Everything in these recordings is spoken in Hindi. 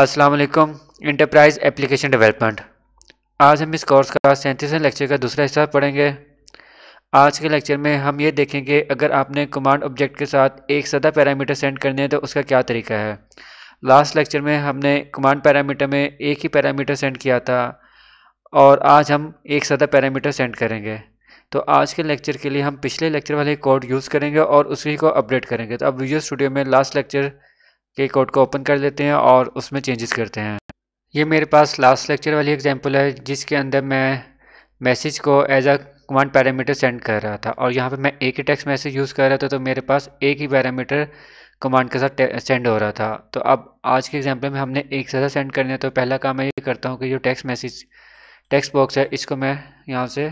अस्सलाम वालेकुम इंटरप्राइज एप्लीकेशन डेवलपमेंट आज हम इस कोर्स का सैंतीसवें लेक्चर का दूसरा हिस्सा पढ़ेंगे आज के लेक्चर में हम ये देखेंगे अगर आपने कमांड ऑब्जेक्ट के साथ एक सदा पैरामीटर सेंड करने हैं तो उसका क्या तरीका है लास्ट लेक्चर में हमने कमांड पैरामीटर में एक ही पैरामीटर सेंड किया था और आज हम एक सदा पैरामीटर सेंड करेंगे तो आज के लेक्चर के लिए हम पिछले लेक्चर वाले कोड यूज़ करेंगे और उसी को अपडेट करेंगे तो अब वीडियो स्टूडियो में लास्ट लेक्चर के कोड को ओपन कर लेते हैं और उसमें चेंजेस करते हैं ये मेरे पास लास्ट लेक्चर वाली एग्जांपल है जिसके अंदर मैं मैसेज को as a command parameter send कर रहा था और यहाँ पे मैं एक ही टेक्स्ट मैसेज यूज़ कर रहा था तो मेरे पास एक ही पैरामीटर कमांड के साथ सेंड हो रहा था तो अब आज के एग्जाम्पल में हमने एक साथ सेंड करने तो पहला काम मैं ये करता हूँ कि जो टेक्स्ट मैसेज टेक्स्ट बॉक्स है इसको मैं यहाँ से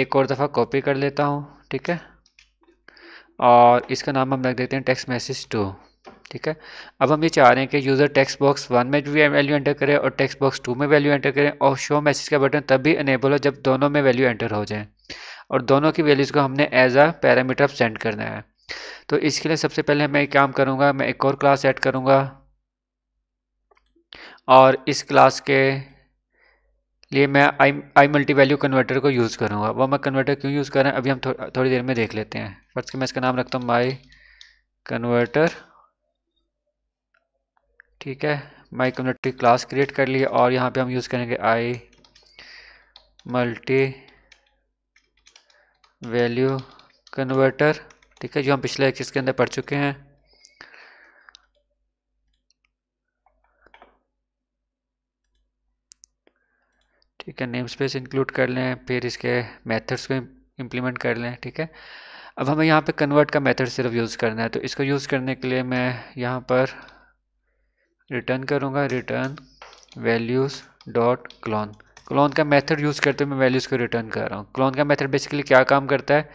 एक और दफ़ा कॉपी कर लेता हूँ ठीक है और इसका नाम हम रख देते हैं टेक्स्ट मैसेज टू ठीक है अब हम ये चाह रहे हैं कि यूज़र टेक्स्ट बॉक्स वन में भी वैल्यू एंटर करे और टेक्स्ट बॉक्स टू में वैल्यू एंटर करें और शो मैसेज का बटन तब भी इनेबल हो जब दोनों में वैल्यू एंटर हो जाए और दोनों की वैल्यूज़ को हमने एज अ पैरामीटर सेंड करना है तो इसके लिए सबसे पहले मैं एक काम करूँगा मैं एक और क्लास ऐड करूँगा और इस क्लास के लिए मैं I I multi value converter को यूज़ करूँगा वह मैं कन्वर्टर क्यों यूज़ कर रहा हूँ अभी हम थो, थोड़ी देर में देख लेते हैं फर्स्ट के मैं इसका नाम रखता हूँ माई कन्वर्टर ठीक है माई कम्युनिटी क्लास क्रिएट कर लिए और यहाँ पे हम यूज़ करेंगे आई मल्टी वैल्यू कन्वर्टर ठीक है जो हम पिछले एक्सिस के अंदर पढ़ चुके हैं ठीक है नेम स्पेस इंक्लूड कर लें फिर इसके मेथड्स को इम्प्लीमेंट कर लें ठीक है अब हमें यहाँ पे कन्वर्ट का मेथड सिर्फ यूज़ करना है तो इसको यूज़ करने के लिए मैं यहाँ पर रिटर्न करूँगा return values dot clone clone का मेथड यूज़ करते हुए मैं वैल्यूज़ को रिटर्न कर रहा हूँ क्लोन का मेथड बेसिकली क्या काम करता है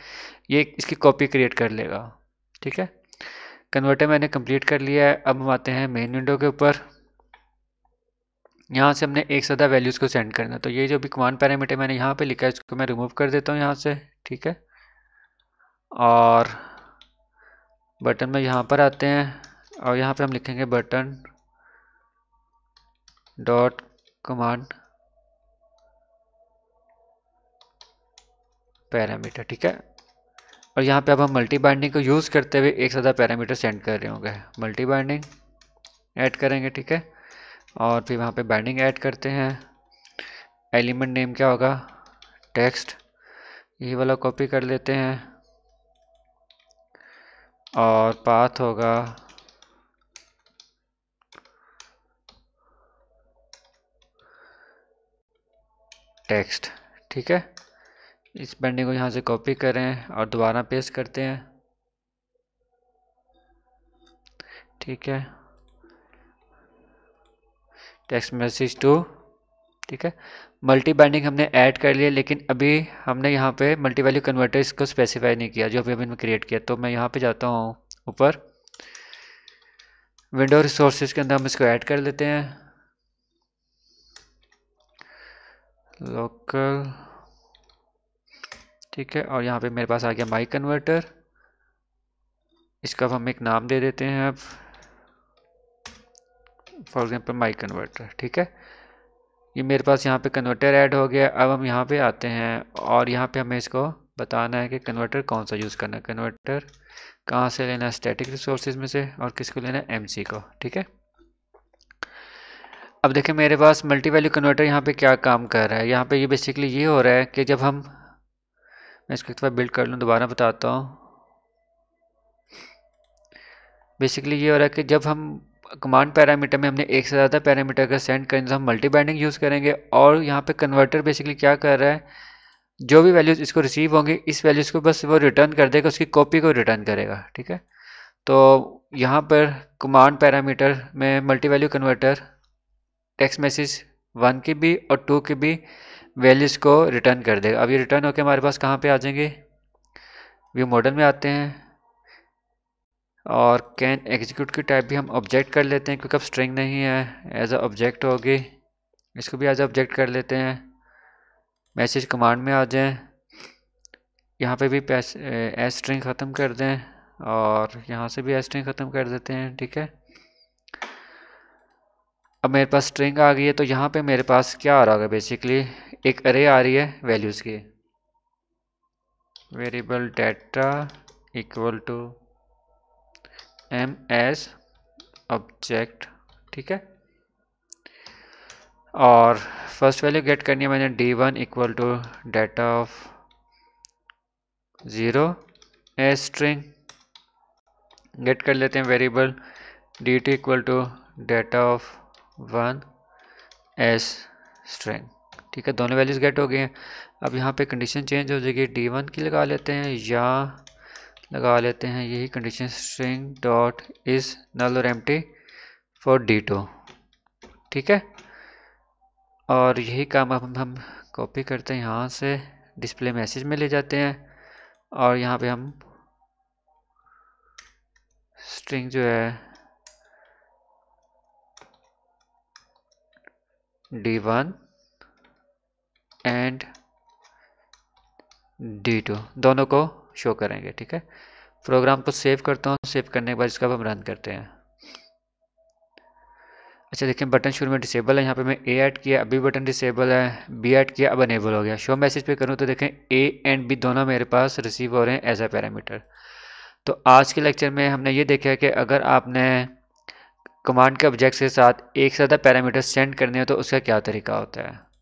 ये इसकी कॉपी क्रिएट कर लेगा ठीक है कन्वर्टर मैंने कंप्लीट कर लिया है अब हम आते हैं मेन विंडो के ऊपर यहाँ से हमने एक सदा वैल्यूज़ को सेंड करना तो ये जो भी कमांड पैरामीटर मैंने यहाँ पर लिखा है इसको मैं रिमूव कर देता हूँ यहाँ से ठीक है और बटन में यहाँ पर आते हैं और यहाँ पर हम लिखेंगे बटन डॉट कमांड पैरामीटर ठीक है और यहाँ पे अब हम मल्टी बाइंडिंग को यूज़ करते हुए एक साथ पैरामीटर सेंड कर रहे होंगे मल्टी बाइंडिंग ऐड करेंगे ठीक है और फिर वहाँ पे बाइंडिंग ऐड करते हैं एलिमेंट नेम क्या होगा टेक्स्ट ये वाला कॉपी कर लेते हैं और पाथ होगा टेक्स्ट ठीक है इस पेंडिंग को यहाँ से कॉपी करें और दोबारा पेस्ट करते हैं ठीक है टेक्स्ट मैसेज टू ठीक है मल्टी बाइंडिंग हमने ऐड कर लिया लेकिन अभी हमने यहाँ पे मल्टी वैल्यू कन्वर्टर इसको स्पेसिफाई नहीं किया जो अभी हमने क्रिएट किया तो मैं यहाँ पे जाता हूँ ऊपर विंडो रिसोर्सेज के अंदर हम इसको ऐड कर लेते हैं लोकल ठीक है और यहाँ पे मेरे पास आ गया माई कन्वर्टर इसका हम एक नाम दे देते हैं अब फॉर एग्जांपल माई कन्वर्टर ठीक है ये मेरे पास यहाँ पे कन्वर्टर ऐड हो गया अब हम यहाँ पे आते हैं और यहाँ पे हमें इसको बताना है कि कन्वर्टर कौन सा यूज़ करना है कन्वर्टर कहाँ से लेना है स्टैटिक रिसोर्सेज में से और किसको लेना है एम को ठीक है अब देखिए मेरे पास मल्टी वैल्यू कन्वर्टर यहाँ पे क्या काम कर रहा है यहाँ पे ये यह बेसिकली ये हो रहा है कि जब हम मैं इसको एक बार बिल्ड कर लूँ दोबारा बताता हूँ बेसिकली ये हो रहा है कि जब हम कमांड पैरामीटर में हमने एक से ज़्यादा पैरामीटर का सेंड करेंगे तो हम मल्टी बाइंडिंग यूज़ करेंगे और यहाँ पर कन्वर्टर बेसिकली क्या कर रहा है जो भी वैल्यूज़ इसको रिसीव होंगे इस वैल्यूज़ को बस वो रिटर्न कर देगा उसकी कॉपी को रिटर्न करेगा ठीक है तो यहाँ पर कमांड पैरामीटर में multi value converter text message one की भी और टू की भी वैल्यूज़ को रिटर्न कर देगा अब ये रिटर्न होकर हमारे पास कहाँ पे आ जाएंगे व्यू मॉडल में आते हैं और कैन एग्जीक्यूट की टाइप भी हम ऑब्जेक्ट कर लेते हैं क्योंकि अब स्ट्रिंग नहीं है एज अ ऑब्जेक्ट होगी इसको भी एज ऑब्जेक्ट कर लेते हैं मैसेज कमांड में आ जाएं यहाँ पे भी एस स्ट्रिंग ख़त्म कर दें और यहाँ से भी एस स्ट्रिंग ख़त्म कर देते हैं ठीक है अब मेरे पास स्ट्रिंग आ गई है तो यहाँ पे मेरे पास क्या आ रहा होगा बेसिकली एक अरे आ रही है वैल्यूज़ की variable data equal to M S object ठीक है और फर्स्ट वैल्यू गेट करनी है मैंने D one equal to data of zero a string get कर लेते हैं variable D two equal to data of one as string ठीक है दोनों वैल्यूज गेट हो गए हैं अब यहाँ पे कंडीशन चेंज हो जाएगी डी वन की लगा लेते हैं या लगा लेते हैं यही condition string dot is null और एम्प्टी फॉर डी टू ठीक है और यही काम अब हम, कॉपी करते हैं यहाँ से डिस्प्ले मैसेज में ले जाते हैं और यहाँ पे हम स्ट्रिंग जो है d1 एंड d2 दोनों को शो करेंगे ठीक है प्रोग्राम को सेव करता हूँ सेव करने के बाद इसका हम रन करते हैं अच्छा देखें बटन शुरू में डिसेबल है यहाँ पे मैं ए ऐड किया अभी बटन डिसेबल है बी ऐड किया अब अनेबल हो गया शो मैसेज पे करूँ तो देखें ए एंड बी दोनों मेरे पास रिसीव हो रहे हैं एज ए पैरामीटर तो आज के लेक्चर में हमने ये देखा कि अगर आपने कमांड के ऑब्जेक्ट के साथ एक से ज़्यादा पैरामीटर सेंड करने हो तो उसका क्या तरीका होता है